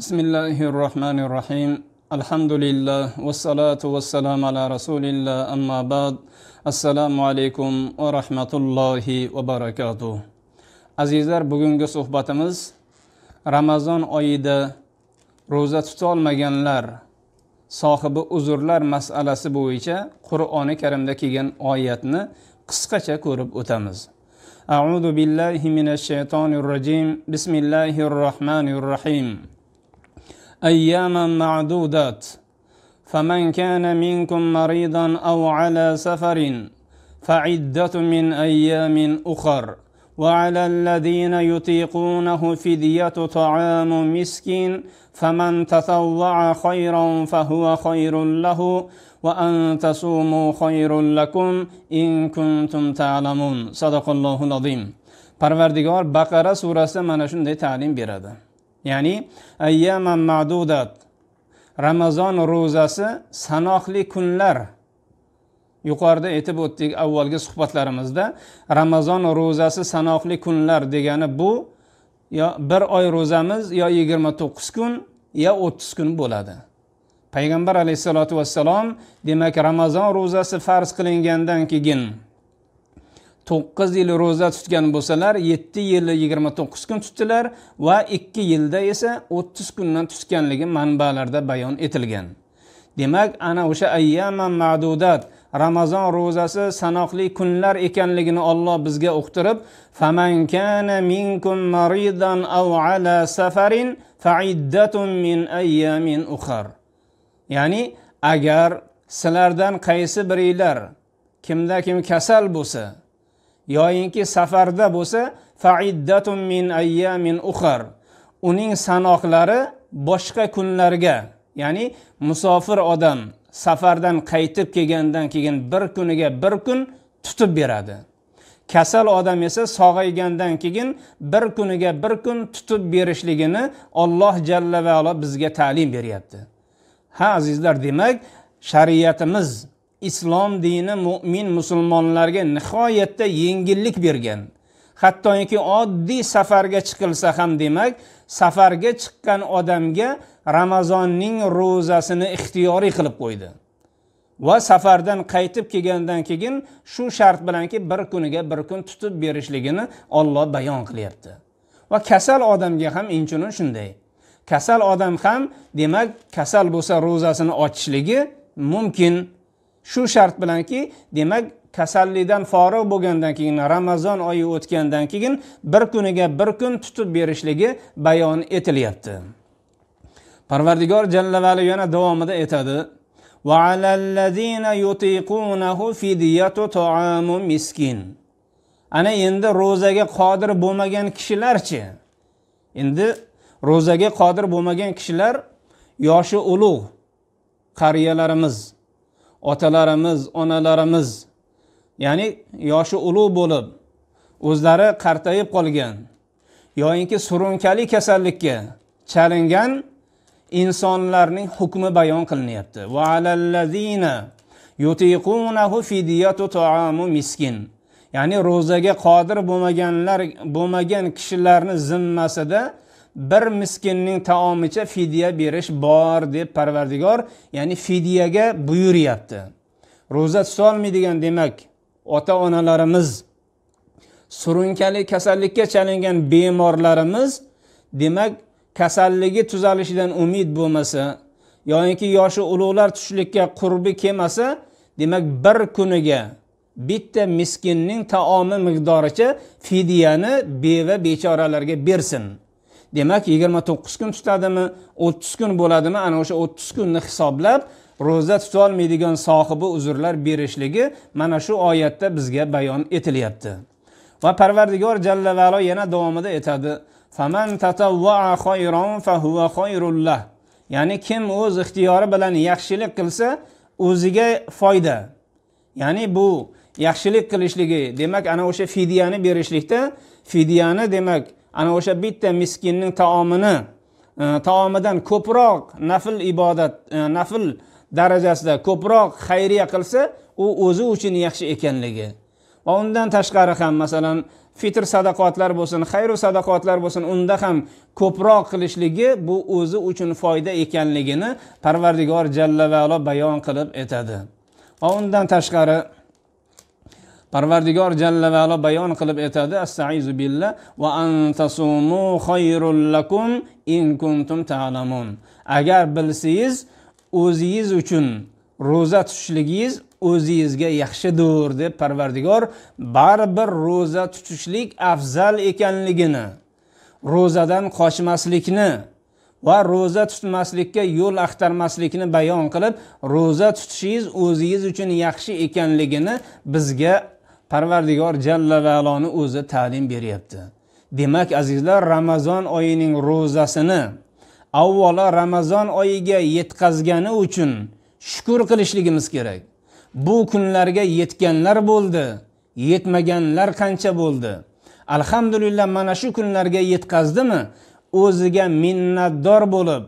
بسم الله الرحمن الرحيم الحمد لله والصلاة والسلام على رسول الله أما بعد السلام عليكم ورحمة الله وبركاته azizlar bugungi suhbatimiz ramazon oyida ro'za tutolmaganlar sohibi uzurlar masalasi bo'yicha qur'oni karimda kelgan oyatni qisqacha ko'rib o'tamiz أعوذ بالله من الشيطان الرجيم بسم الله الرحمن الرحيم أياما معدودات فمن كان منكم مريضا أو على سفر فعدة من أيام أخر وعلى الذين يطيقونه فدية طعام مسكين فمن تطوع خيرا فهو خير له وأن تصوموا خير لكم إن كنتم تعلمون صدق الله العظيم پروردگار بقره سورسida منشون ده تعلیم بیرده ya'ni ayyaman ma'dudat ramazon ro'zasi sanoqli kunlar yuqorida aytib o'tdik avvalgi suhbatlarimizda ramazon ro'zasi sanoqli kunlar degani bu yo bir oy ro'zamiz yo yigirma to'qqiz kun yo o'ttiz kun bo'ladi payg'ambar alayhissalotu vassalom demak ramazon ro'zasi farz qilingandan keyin to'qqiz yil ro'za tutgan bo'lsalar yetti yil yigirma to'qqiz kun tutdilar va ikki yilda esa o'ttiz kundan tutganligi manbalarda bayon etilgan demak ana o'sha ayyama ma'dudat ramazon ro'zasi sanoqli kunlar ekanligini olloh bizga uqtirib faman kana minkum maridan aw ala safarin faiddatun min ayyamin ukhar ya'ni agar sizlardan qaysi biringlar kimda kim kasal bo'lsa yoyinki safarda bo'lsa faiddatun min ayyamin ukhar uning sanoqlari boshqa kunlarga ya'ni musofir odam safardan qaytib kelgandan keyin bir kuniga bir kun tutib beradi kasal odam esa sog'aygandan keyin bir kuniga bir kun tutib berishligini olloh jalla vaalo bizga ta'lim beryapti ha azizlar demak shariatimiz islom dini mo'min musulmonlarga nihoyatda yengillik bergan hattoki oddiy safarga chiqilsa ham demak safarga chiqqan odamga ramazonning ro'zasini ixtiyoriy qilib qo'ydi va safardan qaytib kelgandan keyin shu shart bilanki bir kuniga bir kun tutib berishligini olloh bayon qilyapti va kasal odamga ham inchunin shunday kasal odam ham demak kasal bo'lsa ro'zasini ochishligi mumkin shu shart bilanki demak kasallikdan forig' bo'lgandan keyin ramazon oyi o'tgandan keyin bir kuniga bir kun tutib berishligi bayon etilyapti parvardigor jalla yana davomida aytadi ana endi ro'zaga qodir bo'lmagan kishilarchi endi ro'zaga qodir bo'lmagan kishilar yoshi ulug' qariyalarimiz otalarimiz onalarimiz ya'ni yoshi ulug' bo'lib o'zlari qartayib qolgan yoyinki surunkali kasallikka chalingan insonlarning hukmi bayon qilinyapti va yutiqunahu miskin ya'ni ro'zaga qodir bo'lmaganlar bo'lmagan kishilarni zimmasida bir miskinning taomicha fidya berish bor deb parvardigor ya'ni fidyaga buyuryapti ro'za tutolmaydigan demak ota onalarimiz surunkali kasallikka chalingan bemorlarimiz demak kasalligi tuzalishidan umid bo'lmasa yoyinki yoshi ulug'lar tushlikka qurbi kelmasa demak bir kuniga bitta miskinning taomi miqdoricha fidyani beva bechoralarga bersin demak yigirma to'qqiz kun tutadimi o'ttiz kun bo'ladimi ana o'sha o'ttiz kunni hisoblab ro'za tutolmaydigan sohibi uzrlar berishligi mana shu oyatda bizga bayon etilyapti va parvardigor jalla valo yana davomida aytadi faman ya'ni kim o'z ixtiyori bilan yaxshilik qilsa o'ziga foyda ya'ni bu yaxshilik qilishligi demak ana o'sha fidyani berishlikda fidyani demak ana o'sha bitta miskinning taomini e, taomidan ko'proq nafl ibodat e, nafl darajasida ko'proq xayriya qilsa u o'zi uchun yaxshi ekanligi va undan tashqari ham masalan fitr sadaqotlar bo'lsin xayru sadaqotlar bo'lsin unda ham ko'proq qilishligi bu o'zi uchun foyda ekanligini parvardigor jalla vaolo bayon qilib aytadi va undan tashqari parvardigor jalla vaolo bayon qilib aytadi astaizu billah va antasumu xoyrul lakum in kuntum ta'lamun agar bilsangiz o'zingiz uchun ro'za tutishligingiz o'zingizga yaxshidir deb parvardigor baribir ro'za tutishlik afzal ekanligini ro'zadan qochmaslikni va ro'za tutmaslikka yo'l axtarmaslikni bayon qilib ro'za tutishingiz o'zingiz uchun yaxshi ekanligini bizga parvardigor jalla valoni o'zi ta'lim beryapti demak azizlar ramazon oyining ro'zasini avvalo ramazon oyiga yetkazgani uchun shukur qilishligimiz kerak bu kunlarga yetganlar bo'ldi yetmaganlar qancha bo'ldi alhamdulillah mana shu kunlarga yetkazdimi o'ziga minnatdor bo'lib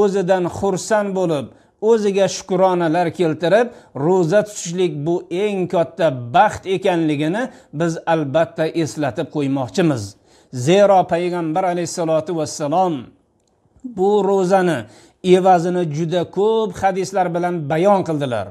o'zidan xursand bo'lib o'ziga shukronalar keltirib ro'za tutishlik bu eng katta baxt ekanligini biz albatta eslatib qo'ymoqchimiz zero payg'ambar alayhissalotu vassalom bu ro'zani evazini juda ko'p hadislar bilan bayon qildilar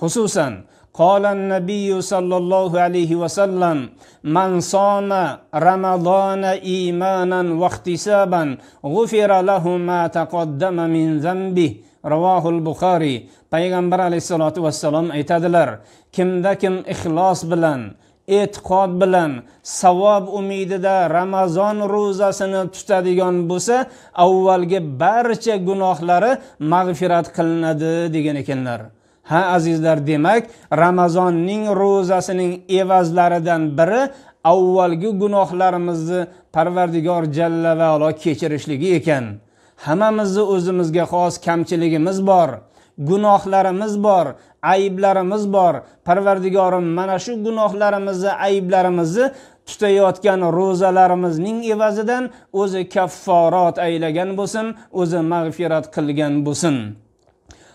xususan قال النبي صلى الله عليه وسلم من صام رمضان إيمانا واحتسابا غفر له ما تقدم من ذنبه البخاري پیغمبر payg'ambar alayhissalotu والسلام aytadilar kimda kim ixlos bilan e'tiqod bilan savob umidida ramazon ro'zasini tutadigan bo'lsa avvalgi barcha gunohlari mag'firat qilinadi degan ekanlar ha azizlar demak ramazonning ro'zasining evazlaridan biri avvalgi gunohlarimizni parvardigor jalla va olo kechirishligi ekan hammamizni o'zimizga xos kamchiligimiz bor gunohlarimiz bor ayblarimiz bor parvardigorim mana shu gunohlarimizni ayblarimizni tutayotgan ro'zalarimizning evazidan o'zi kafforot aylagan bo'lsin o'zi mag'firat qilgan bo'lsin